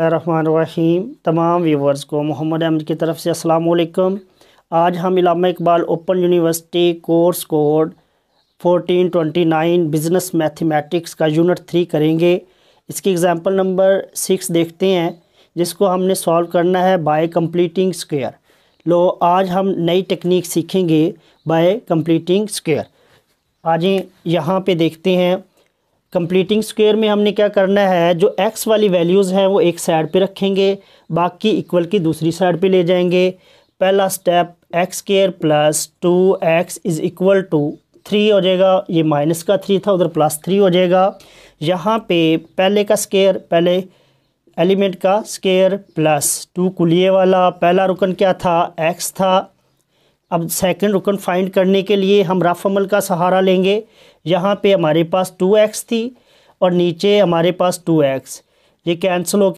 रहीम तमाम व्यूवर्स को मोहम्मद अहमद की तरफ से अस्सलाम वालेकुम आज हम Allama Iqbal open university course code 1429 business mathematics का यूनिट थ्री करेंगे इसकी एग्ज़ाम्पल नंबर सिक्स देखते हैं जिसको हमने सॉल्व करना है बाय कंप्लीटिंग स्क्वायर लो आज हम नई टेक्निक सीखेंगे बाय कंप्लीटिंग स्क्वेयर आज यहाँ पर देखते हैं कंप्लीटिंग स्क्वेयर में हमने क्या करना है जो एक्स वाली वैल्यूज़ हैं वो एक साइड पे रखेंगे बाकी इक्वल की दूसरी साइड पे ले जाएंगे पहला step X square plus two X is equal to three हो जाएगा ये माइनस का थ्री था उधर प्लस थ्री हो जाएगा यहाँ पे पहले का स्केयर पहले एलिमेंट का स्केयर प्लस टू कुलिए वाला पहला रुकन क्या था एक्स था अब सेकंड रुकन फाइंड करने के लिए हम रफ अमल का सहारा लेंगे यहाँ पे हमारे पास टू एक्स थी और नीचे हमारे पास टू एक्स ये कैंसिल हो